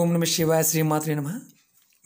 ఓం నమ శివాయ శ్రీమాత్రే నమ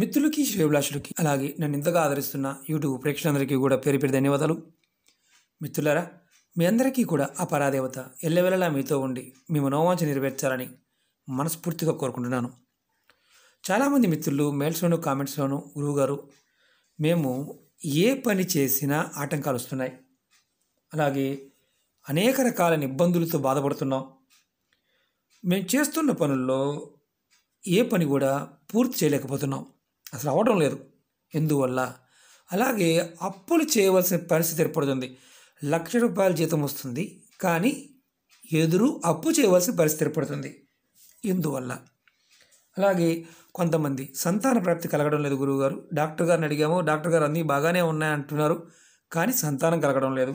మిత్రులకి శివభిలాషులకి అలాగే నన్ను ఇంతగా ఆదరిస్తున్న యూట్యూబ్ ప్రేక్షకులందరికీ కూడా పేరు పేరు ధన్యవాదాలు మిత్రులారా మీ అందరికీ కూడా ఆ పరాదేవత ఎల్లవెల్లలా మీతో ఉండి మీ మనోవాంఛ నెరవేర్చాలని మనస్ఫూర్తిగా కోరుకుంటున్నాను చాలామంది మిత్రులు మెయిల్స్లోను కామెంట్స్లోను గురువుగారు మేము ఏ పని చేసినా ఆటంకాలు వస్తున్నాయి అలాగే అనేక రకాల ఇబ్బందులతో బాధపడుతున్నాం మేము చేస్తున్న పనుల్లో ఏ పని కూడా పూర్తి చేయలేకపోతున్నాం అసలు అవ్వడం లేదు ఎందువల్ల అలాగే అప్పులు చేయవలసిన పరిస్థితి ఏర్పడుతుంది లక్ష రూపాయల జీతం వస్తుంది కానీ ఎదురు అప్పు చేయవలసిన పరిస్థితి ఏర్పడుతుంది ఎందువల్ల అలాగే కొంతమంది సంతాన ప్రాప్తి కలగడం లేదు గురువుగారు డాక్టర్ గారిని అడిగాము డాక్టర్ గారు అన్నీ బాగానే ఉన్నాయంటున్నారు కానీ సంతానం కలగడం లేదు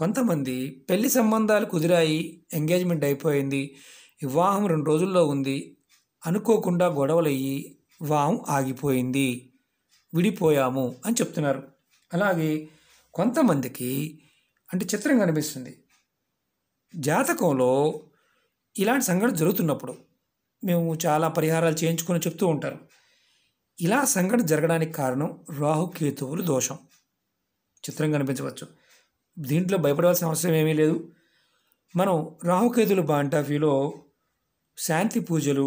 కొంతమంది పెళ్లి సంబంధాలు కుదిరాయి ఎంగేజ్మెంట్ అయిపోయింది వివాహం రెండు రోజుల్లో ఉంది అనుకోకుండా గొడవలయ్యి వాము ఆగిపోయింది విడిపోయాము అని చెప్తున్నారు అలాగే కొంతమందికి అంటే చిత్రం కనిపిస్తుంది జాతకంలో ఇలాంటి సంఘటన జరుగుతున్నప్పుడు మేము చాలా పరిహారాలు చేయించుకొని చెప్తూ ఉంటారు ఇలా సంఘటన జరగడానికి కారణం రాహుకేతువులు దోషం చిత్రం కనిపించవచ్చు దీంట్లో భయపడవలసిన అవసరం ఏమీ లేదు మనం రాహుకేతులు బాంటాఫీలో శాంతి పూజలు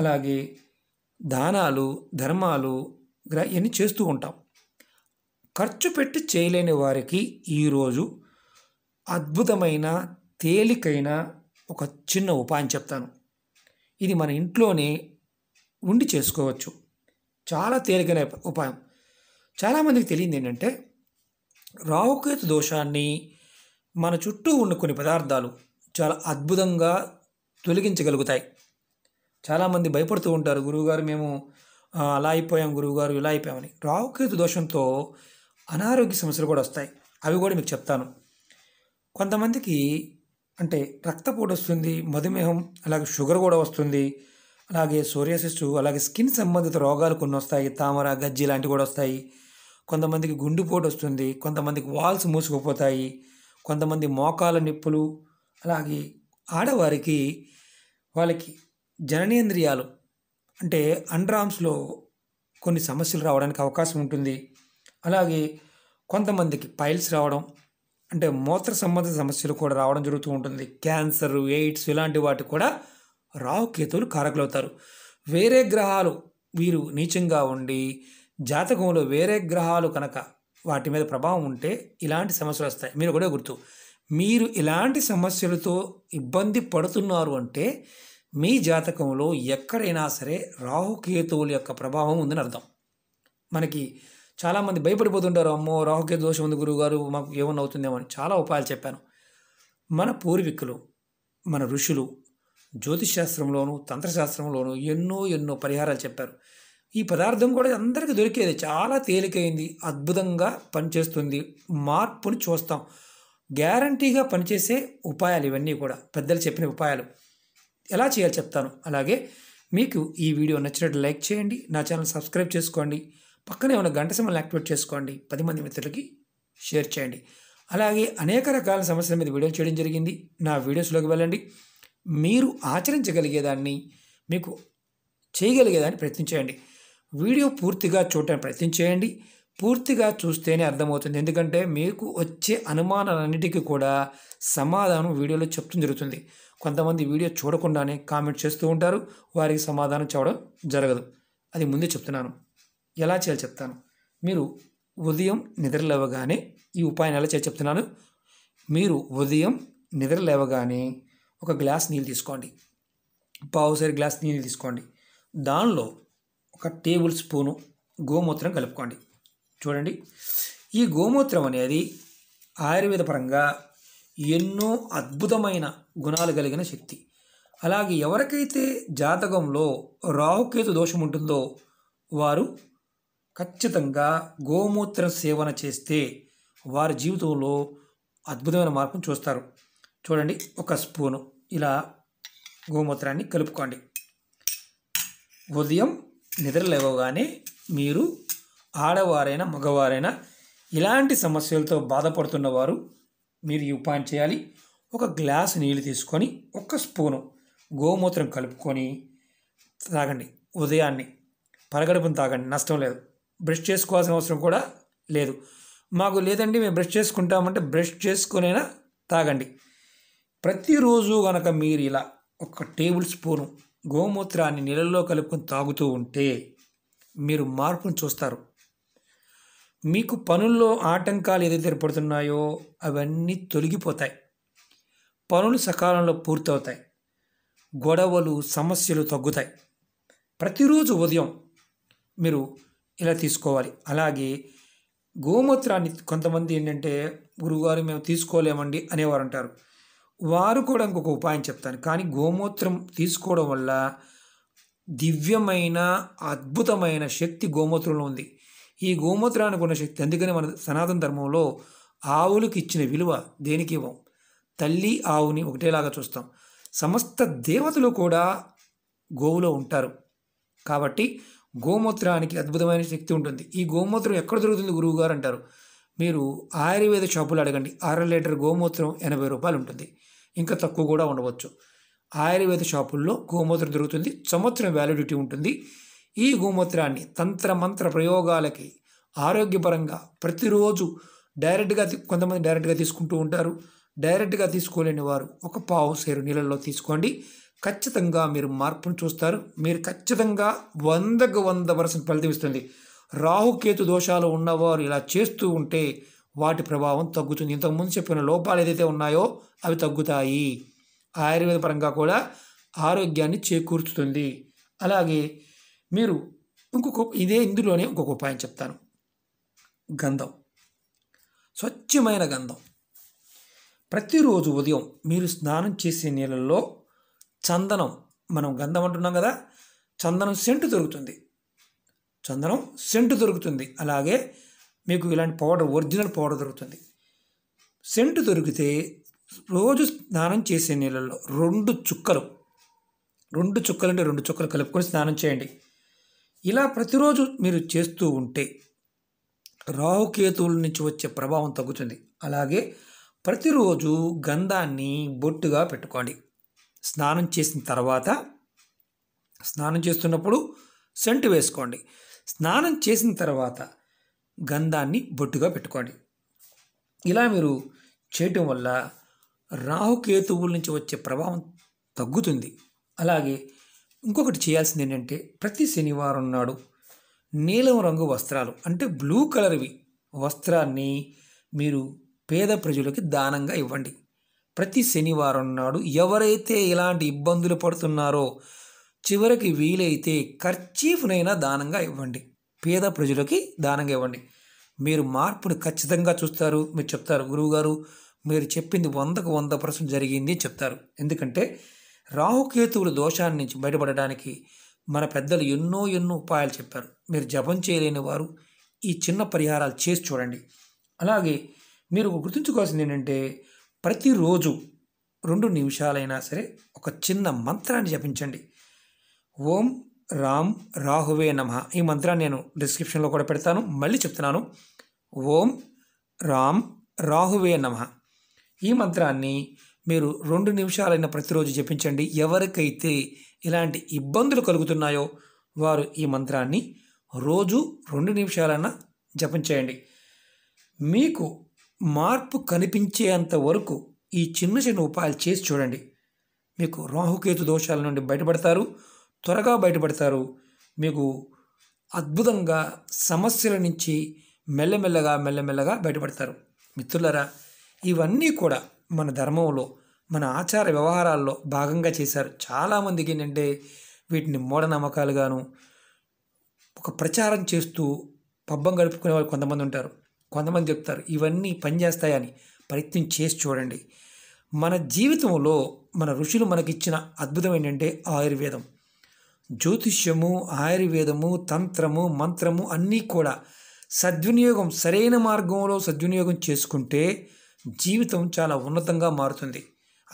అలాగే దానాలు ధర్మాలు ఇవన్నీ చేస్తూ ఉంటాం ఖర్చు పెట్టి చేయలేని వారికి ఈరోజు అద్భుతమైన తేలికైన ఒక చిన్న ఉపాయం చెప్తాను ఇది మన ఇంట్లోనే ఉండి చేసుకోవచ్చు చాలా తేలికైన ఉపాయం చాలామందికి తెలియదు ఏంటంటే రాహుకేతు దోషాన్ని మన చుట్టూ ఉన్న కొన్ని పదార్థాలు చాలా అద్భుతంగా తొలగించగలుగుతాయి చాలామంది భయపడుతూ ఉంటారు గురువుగారు మేము అలా అయిపోయాం గురువుగారు ఇలా అయిపోయామని రావుకేతు దోషంతో అనారోగ్య సమస్యలు కూడా వస్తాయి అవి కూడా మీకు చెప్తాను కొంతమందికి అంటే రక్తపోటు వస్తుంది మధుమేహం అలాగే షుగర్ కూడా వస్తుంది అలాగే సోరియాసిస్ అలాగే స్కిన్ సంబంధిత రోగాలు కొన్ని వస్తాయి తామర గజ్జి లాంటివి కూడా వస్తాయి కొంతమందికి గుండెపోటు వస్తుంది కొంతమందికి వాల్స్ మూసుకుపోతాయి కొంతమంది మోకాల నిప్పులు అలాగే ఆడవారికి వాళ్ళకి జననేంద్రియాలు అంటే అండ్రామ్స్లో కొన్ని సమస్యలు రావడానికి అవకాశం ఉంటుంది అలాగే కొంతమందికి పైల్స్ రావడం అంటే మూత్ర సంబంధ సమస్యలు కూడా రావడం జరుగుతూ ఉంటుంది క్యాన్సర్ ఎయిడ్స్ ఇలాంటి వాటి కూడా రాహుకేతువులు కారకులవుతారు వేరే గ్రహాలు వీరు నీచంగా ఉండి జాతకంలో వేరే గ్రహాలు కనుక వాటి మీద ప్రభావం ఉంటే ఇలాంటి సమస్యలు వస్తాయి మీరు కూడా గుర్తు మీరు ఇలాంటి సమస్యలతో ఇబ్బంది పడుతున్నారు అంటే మీ జాతకంలో ఎక్కడైనా సరే రాహుకేతువుల యొక్క ప్రభావం ఉందని అర్థం మనకి చాలామంది భయపడిపోతుంటారు అమ్మో రాహుకేతు దోషం ఉంది గురువుగారు మాకు ఏమన్నా అవుతుందేమో అని చాలా ఉపాయాలు చెప్పాను మన పూర్వీకులు మన ఋషులు జ్యోతిషాస్త్రంలోను తంత్రశాస్త్రంలోను ఎన్నో ఎన్నో పరిహారాలు చెప్పారు ఈ పదార్థం కూడా అందరికీ దొరికేది చాలా తేలికైంది అద్భుతంగా పనిచేస్తుంది మార్పుని చూస్తాం గ్యారంటీగా పనిచేసే ఉపాయాలు ఇవన్నీ కూడా పెద్దలు చెప్పిన ఉపాయాలు ఎలా చేయాలో చెప్తాను అలాగే మీకు ఈ వీడియో నచ్చినట్టు లైక్ చేయండి నా ఛానల్ సబ్స్క్రైబ్ చేసుకోండి పక్కనే ఉన్న గంట సమయం యాక్టివేట్ చేసుకోండి పది మంది మిత్రులకి షేర్ చేయండి అలాగే అనేక రకాల సమస్యల మీద వీడియోలు చేయడం జరిగింది నా వీడియోస్లోకి వెళ్ళండి మీరు ఆచరించగలిగేదాన్ని మీకు చేయగలిగేదాన్ని ప్రయత్నించేయండి వీడియో పూర్తిగా చూడటానికి చేయండి పూర్తిగా చూస్తేనే అర్థమవుతుంది ఎందుకంటే మీకు వచ్చే అనుమానాలన్నిటికీ కూడా సమాధానం వీడియోలో చెప్తూ జరుగుతుంది కొంతమంది వీడియో చూడకుండానే కామెంట్ చేస్తూ ఉంటారు వారికి సమాధానం చెప్పడం జరగదు అది ముందే చెప్తున్నాను ఎలా చేయాలి చెప్తాను మీరు ఉదయం నిద్రలేవగానే ఈ ఉపాయం ఎలా చేయాలి చెప్తున్నాను మీరు ఉదయం నిద్రలేవగానే ఒక గ్లాస్ నీళ్ళు తీసుకోండి పావుసరి గ్లాస్ నీళ్ళు తీసుకోండి దానిలో ఒక టేబుల్ స్పూను గోమూత్రం కలుపుకోండి చూడండి ఈ గోమూత్రం అనేది ఆయుర్వేద పరంగా ఎన్నో అద్భుతమైన గుణాలు కలిగిన శక్తి అలాగే ఎవరికైతే జాతకంలో రాహుకేతు దోషం ఉంటుందో వారు ఖచ్చితంగా గోమూత్ర సేవన చేస్తే వారి జీవితంలో అద్భుతమైన మార్పును చూస్తారు చూడండి ఒక స్పూను ఇలా గోమూత్రాన్ని కలుపుకోండి ఉదయం నిద్ర లేవగానే మీరు ఆడవారైనా మగవారైనా ఇలాంటి సమస్యలతో బాధపడుతున్నవారు మీరు ఈ ఉపాయం చేయాలి ఒక గ్లాస్ నీళ్ళు తీసుకొని ఒక స్పూను గోమూత్రం కలుపుకొని తాగండి ఉదయాన్నే పరగడుపును తాగండి నష్టం లేదు బ్రష్ చేసుకోవాల్సిన అవసరం కూడా లేదు మాకు లేదండి మేము బ్రష్ చేసుకుంటామంటే బ్రష్ చేసుకునేనా తాగండి ప్రతిరోజు కనుక మీరు ఇలా ఒక టేబుల్ స్పూను గోమూత్రాన్ని నీళ్ళల్లో కలుపుకొని తాగుతూ ఉంటే మీరు మార్పును చూస్తారు మీకు పనుల్లో ఆటంకాలు ఏదైతే ఏర్పడుతున్నాయో అవన్నీ తొలగిపోతాయి పనులు సకాలంలో పూర్తవుతాయి గొడవలు సమస్యలు తగ్గుతాయి ప్రతిరోజు ఉదయం మీరు ఇలా తీసుకోవాలి అలాగే గోమూత్రాన్ని కొంతమంది ఏంటంటే గురువుగారు మేము తీసుకోలేమండి అనేవారు అంటారు వారు కూడా ఇంకొక ఉపాయం చెప్తాను కానీ గోమూత్రం తీసుకోవడం వల్ల దివ్యమైన అద్భుతమైన శక్తి గోమూత్రంలో ఉంది ఈ గోమూత్రానికి ఉన్న శక్తి అందుకని మన సనాతన ధర్మంలో ఆవులకు ఇచ్చిన విలువ దేనికి ఇవ్వం తల్లి ఆవుని ఒకటేలాగా చూస్తాం సమస్త దేవతలు కూడా గోవులో ఉంటారు కాబట్టి గోమూత్రానికి అద్భుతమైన శక్తి ఉంటుంది ఈ గోమూత్రం ఎక్కడ దొరుకుతుంది గురువు గారు అంటారు మీరు ఆయుర్వేద షాపులు అడగండి అర లీటర్ గోమూత్రం ఎనభై రూపాయలు ఉంటుంది ఇంకా తక్కువ కూడా ఉండవచ్చు ఆయుర్వేద షాపుల్లో గోమూత్రం దొరుకుతుంది సంవత్సరం వ్యాలిడిటీ ఉంటుంది ఈ గోమూత్రాన్ని తంత్రమంత్ర ప్రయోగాలకి ఆరోగ్యపరంగా ప్రతిరోజు డైరెక్ట్గా కొంతమంది డైరెక్ట్గా తీసుకుంటూ ఉంటారు డైరెక్ట్గా తీసుకోలేని వారు ఒక పావు సేరు నీళ్ళల్లో తీసుకోండి ఖచ్చితంగా మీరు మార్పును చూస్తారు మీరు ఖచ్చితంగా వందకు వంద పర్సెంట్ ఫలితం ఇస్తుంది రాహుకేతు దోషాలు ఉన్నవారు ఇలా చేస్తూ ఉంటే వాటి ప్రభావం తగ్గుతుంది ఇంతకుముందు చెప్పిన లోపాలు ఏదైతే ఉన్నాయో అవి తగ్గుతాయి ఆయుర్వేద పరంగా కూడా ఆరోగ్యాన్ని చేకూర్చుతుంది అలాగే మీరు ఇంకొక ఇదే ఇందులోనే ఇంకొక ఉపాయం చెప్తాను గంధం స్వచ్ఛమైన గంధం ప్రతిరోజు ఉదయం మీరు స్నానం చేసే నీళ్ళల్లో చందనం మనం గంధం అంటున్నాం కదా చందనం సెంటు దొరుకుతుంది చందనం సెంటు దొరుకుతుంది అలాగే మీకు ఇలాంటి పౌడర్ ఒరిజినల్ పౌడర్ దొరుకుతుంది సెంటు దొరికితే రోజు స్నానం చేసే నీళ్ళల్లో రెండు చుక్కలు రెండు చుక్కలు అంటే రెండు చుక్కలు కలుపుకొని స్నానం చేయండి ఇలా ప్రతిరోజు మీరు చేస్తూ ఉంటే రాహుకేతువుల నుంచి వచ్చే ప్రభావం తగ్గుతుంది అలాగే ప్రతిరోజు గంధాన్ని బొట్టుగా పెట్టుకోండి స్నానం చేసిన తర్వాత స్నానం చేస్తున్నప్పుడు సెంటు వేసుకోండి స్నానం చేసిన తర్వాత గంధాన్ని బొట్టుగా పెట్టుకోండి ఇలా మీరు చేయటం వల్ల రాహుకేతువుల నుంచి వచ్చే ప్రభావం తగ్గుతుంది అలాగే ఇంకొకటి చేయాల్సింది ఏంటంటే ప్రతి శనివారం నాడు నీలం రంగు వస్త్రాలు అంటే బ్లూ కలర్వి వస్త్రాన్ని మీరు పేద ప్రజలకి దానంగా ఇవ్వండి ప్రతి శనివారం నాడు ఎవరైతే ఇలాంటి ఇబ్బందులు పడుతున్నారో చివరికి వీలైతే ఖర్చీఫ్నైనా దానంగా ఇవ్వండి పేద ప్రజలకి దానంగా ఇవ్వండి మీరు మార్పుని ఖచ్చితంగా చూస్తారు మీరు చెప్తారు గురువుగారు మీరు చెప్పింది వందకు వంద పర్సెంట్ జరిగింది చెప్తారు ఎందుకంటే రాహుకేతువుల దోషాన్ని నుంచి బయటపడడానికి మన పెద్దలు ఎన్నో ఎన్నో ఉపాయాలు చెప్పారు మీరు జపం చేయలేని వారు ఈ చిన్న పరిహారాలు చేసి చూడండి అలాగే మీరు గుర్తుంచుకోవాల్సింది ఏంటంటే ప్రతిరోజు రెండు నిమిషాలైనా సరే ఒక చిన్న మంత్రాన్ని జపించండి ఓం రామ్ రాహువే నమ ఈ మంత్రాన్ని నేను డిస్క్రిప్షన్లో కూడా పెడతాను మళ్ళీ చెప్తున్నాను ఓం రామ్ రాహువే నమ ఈ మంత్రాన్ని మీరు రెండు నిమిషాలైన ప్రతిరోజు జపించండి ఎవరికైతే ఇలాంటి ఇబ్బందులు కలుగుతున్నాయో వారు ఈ మంత్రాన్ని రోజు రెండు నిమిషాలైనా జపం చేయండి మీకు మార్పు కనిపించేంత వరకు ఈ చిన్న చిన్న ఉపాయాలు చేసి చూడండి మీకు రాహుకేతు దోషాల నుండి బయటపడతారు త్వరగా బయటపడతారు మీకు అద్భుతంగా సమస్యల నుంచి మెల్లమెల్లగా మెల్లమెల్లగా బయటపడతారు మిత్రులరా ఇవన్నీ కూడా మన ధర్మంలో మన ఆచార వ్యవహారాల్లో భాగంగా చేశారు చాలామందికి ఏంటంటే వీటిని మూఢనమ్మకాలుగాను ఒక ప్రచారం చేస్తూ పబ్బం గడుపుకునే వాళ్ళు కొంతమంది ఉంటారు కొంతమంది చెప్తారు ఇవన్నీ పనిచేస్తాయని ప్రయత్నం చేసి చూడండి మన జీవితంలో మన ఋషులు మనకిచ్చిన అద్భుతం ఏంటంటే ఆయుర్వేదం జ్యోతిష్యము ఆయుర్వేదము తంత్రము మంత్రము అన్నీ కూడా సద్వినియోగం సరైన మార్గంలో సద్వినియోగం చేసుకుంటే జీవితం చాలా ఉన్నతంగా మారుతుంది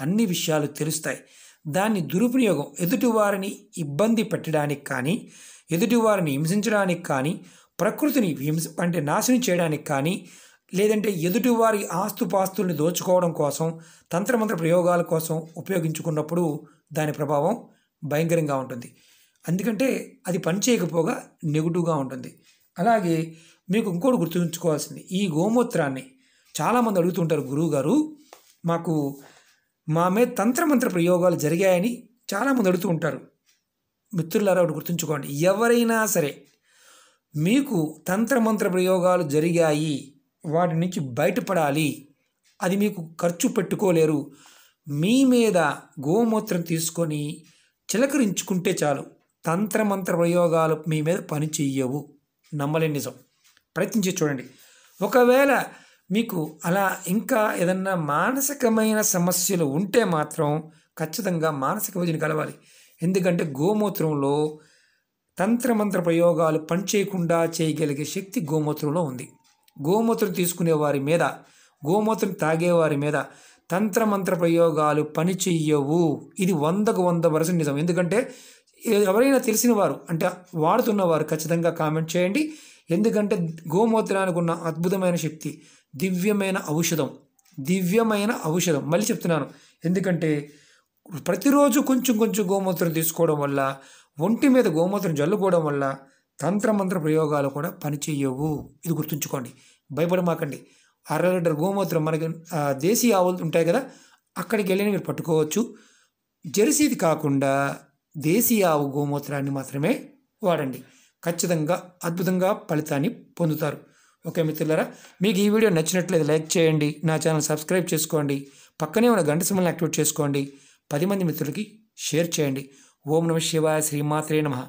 అన్ని విషయాలు తెలుస్తాయి దాన్ని దురుపయోగం ఎదుటివారిని ఇబ్బంది పెట్టడానికి కానీ ఎదుటివారిని హింసించడానికి కానీ ప్రకృతిని హింస అంటే నాశనం చేయడానికి కానీ లేదంటే ఎదుటివారి ఆస్తుపాస్తుల్ని దోచుకోవడం కోసం తంత్రమంత్ర ప్రయోగాల కోసం ఉపయోగించుకున్నప్పుడు దాని ప్రభావం భయంకరంగా ఉంటుంది ఎందుకంటే అది పని చేయకపోగా నెగిటివ్గా ఉంటుంది అలాగే మీకు ఇంకోటి గుర్తుంచుకోవాల్సింది ఈ గోమూత్రాన్ని చాలామంది అడుగుతుంటారు గురువు గారు మాకు మా మీద తంత్రమంత్ర ప్రయోగాలు జరిగాయని చాలామంది అడుగుతూ ఉంటారు మిత్రులారా ఒకటి గుర్తుంచుకోండి ఎవరైనా సరే మీకు తంత్రమంత్ర ప్రయోగాలు జరిగాయి వాటి నుంచి బయటపడాలి అది మీకు ఖర్చు పెట్టుకోలేరు మీ మీద గోమూత్రం తీసుకొని చిలకరించుకుంటే చాలు తంత్రమంత్ర ప్రయోగాలు మీ మీద పని చెయ్యవు నమ్మలేని నిజం ప్రయత్నించి చూడండి ఒకవేళ మీకు అలా ఇంకా ఏదన్నా మానసికమైన సమస్యలు ఉంటే మాత్రం ఖచ్చితంగా మానసిక వైద్యుని కలవాలి ఎందుకంటే గోమూత్రంలో తంత్రమంత్ర ప్రయోగాలు పనిచేయకుండా చేయగలిగే శక్తి గోమూత్రంలో ఉంది గోమూత్రం తీసుకునే వారి మీద గోమూత్రం తాగేవారి మీద తంత్రమంత్ర ప్రయోగాలు పని చెయ్యవు ఇది వందకు వంద పర్సెంట్ నిజం ఎందుకంటే ఎవరైనా తెలిసిన వారు అంటే వాడుతున్నవారు ఖచ్చితంగా కామెంట్ చేయండి ఎందుకంటే గోమూత్రానికి ఉన్న అద్భుతమైన శక్తి దివ్యమైన ఔషధం దివ్యమైన ఔషధం మళ్ళీ చెప్తున్నాను ఎందుకంటే ప్రతిరోజు కొంచెం కొంచెం గోమూత్రం తీసుకోవడం వల్ల ఒంటి మీద గోమూత్రం జల్లుకోవడం వల్ల తంత్రమంత్ర ప్రయోగాలు కూడా పనిచేయవు ఇది గుర్తుంచుకోండి భయపడమాకండి అర లీటర్ గోమూత్రం మనకి దేశీయ ఆవులు ఉంటాయి కదా అక్కడికి వెళ్ళి మీరు పట్టుకోవచ్చు జెర్సీది కాకుండా దేశీయ ఆవు గోమూత్రాన్ని మాత్రమే వాడండి ఖచ్చితంగా అద్భుతంగా ఫలితాన్ని పొందుతారు ఓకే మిత్రులారా మీకు ఈ వీడియో నచ్చినట్లయితే లైక్ చేయండి నా ఛానల్ సబ్స్క్రైబ్ చేసుకోండి పక్కనే ఉన్న గంట సమయాన్ని యాక్టివేట్ చేసుకోండి పది మంది మిత్రులకి షేర్ చేయండి ఓం నమ శివాయ శ్రీమాత్రే నమ